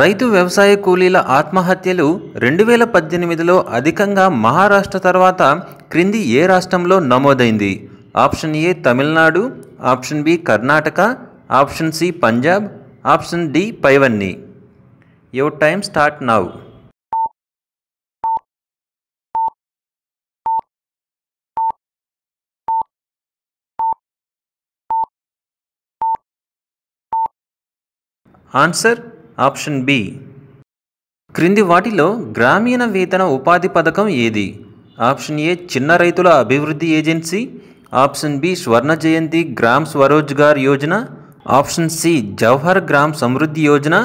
రైతు వ్యవసాయ కూలీల ఆత్మహత్యలు రెండు వేల పద్దెనిమిదిలో అధికంగా మహారాష్ట్ర తర్వాత క్రింది ఏ రాష్ట్రంలో నమోదైంది option A Tamil Nadu option B Karnataka option C Punjab option D పైవన్ని your time start now answer option B క్రింది వాటిలో గ్రామీణ వేతన ఉపాధి పథకం ఏది ఆప్షన్ ఏ చిన్న రైతుల అభివృద్ధి agency option B Swarna Jayanti Gram Swarozgar Yojana option C Jawahar Gram Samriddhi Yojana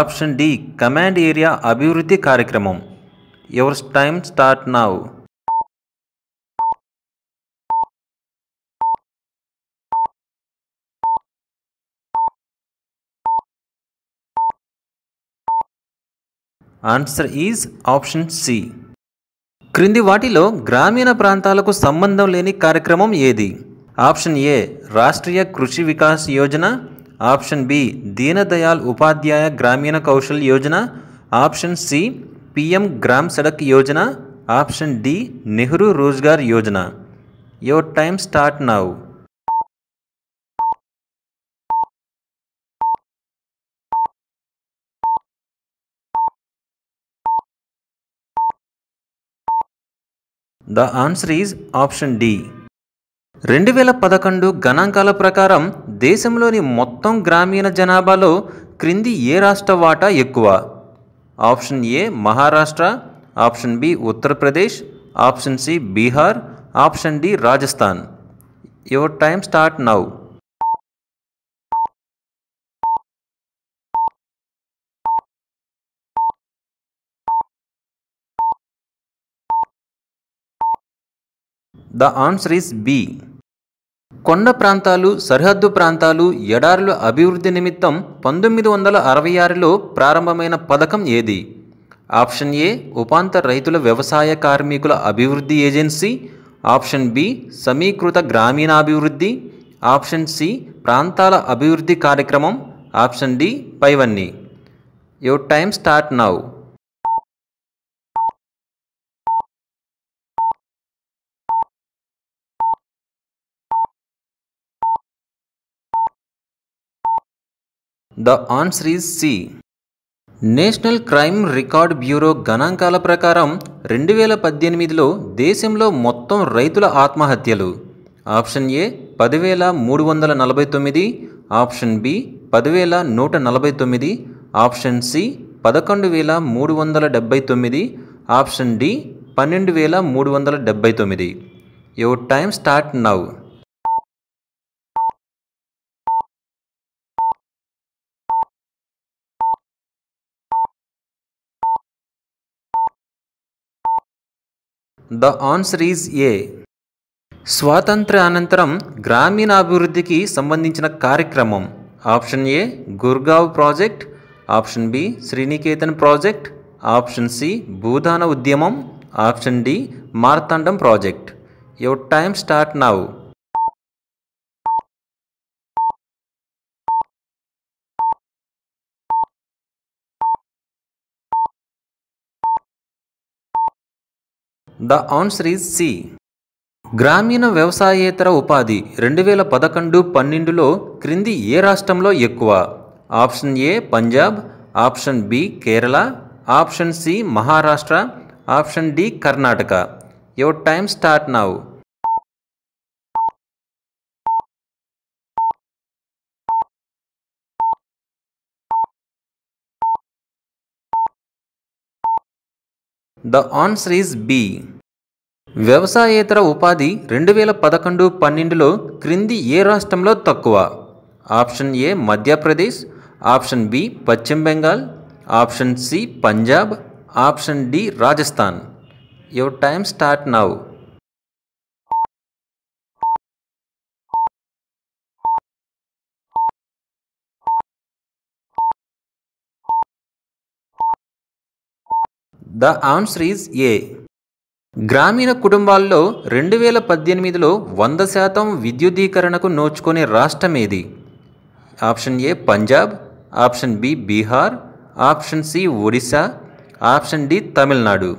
option D command area అభివృద్ధి కార్యక్రమం your time start now answer is option C క్రింది వాటిలో గ్రామీణ ప్రాంతాలకు సంబంధం లేని కార్యక్రమం ఏది option A Rashtriya Krishi Vikas Yojana option B Deendayal Upadhyaya Grameen Kaushal Yojana option C PM Gram Sadak Yojana option D Nehru Rozgar Yojana your time start now the answer is option D రెండు వేల పదకొండు గణాంకాల ప్రకారం దేశంలోని మొత్తం గ్రామీణ జనాభాలో క్రింది ఏ రాష్ట్ర వాటా ఎక్కువ option A Maharashtra option B Uttar Pradesh option C Bihar option D Rajasthan your time start now the answer is B కొండ ప్రాంతాలు సరిహద్దు ప్రాంతాలు ఎడారుల అభివృద్ధి నిమిత్తం పంతొమ్మిది వందల అరవై ఆరులో ప్రారంభమైన పథకం ఏది ఆప్షన్ ఏ ఉపాంత రైతుల వ్యవసాయ కార్మికుల అభివృద్ధి ఏజెన్సీ ఆప్షన్ బి సమీకృత గ్రామీణాభివృద్ధి ఆప్షన్ సి ప్రాంతాల అభివృద్ధి కార్యక్రమం ఆప్షన్ డి పైవన్నీ your time start now the answer is C National Crime Record Bureau గణాంకాల ప్రకారం రెండు వేల పద్దెనిమిదిలో దేశంలో మొత్తం రైతుల ఆత్మహత్యలు ఆప్షన్ ఏ పదివేల మూడు వందల నలభై తొమ్మిది ఆప్షన్ బి పదివేల నూట నలభై తొమ్మిది ఆప్షన్ సి పదకొండు వేల మూడు వందల డెబ్బై తొమ్మిది ఆప్షన్ డి పన్నెండు వేల మూడు వందల డెబ్బై తొమ్మిది your time start now the answer is A స్వాతంత్ర అనంతరం గ్రామీణాభివృద్ధికి సంబంధించిన కార్యక్రమం option A Gurgaon project option B Sriniketan project option C భూదాన ఉద్యమం option D Marthandam project your time start now the answer is C గ్రామీణ వ్యవసాయేతర ఉపాధి రెండు వేల పదకొండు పన్నెండులో క్రింది ఏ రాష్ట్రంలో ఎక్కువ option A Punjab option B Kerala option C Maharashtra option D Karnataka your time start now the answer is B వ్యవసాయేతర ఉపాధి రెండు వేల పదకొండు పన్నెండులో క్రింది ఏ రాష్ట్రంలో తక్కువ option A Madhya Pradesh option B Paschim Bengal option C Punjab option D Rajasthan your time start now the answer is A గ్రామీణ కుటుంబాల్లో రెండు వేల పద్దెనిమిదిలో వంద శాతం విద్యుదీకరణకు నోచుకునే రాష్ట్రం ఏది option A Punjab option B Bihar option C Odisha option D Tamil Nadu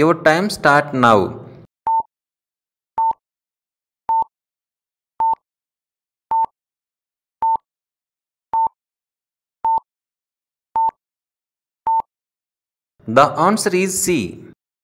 your time start now the answer is C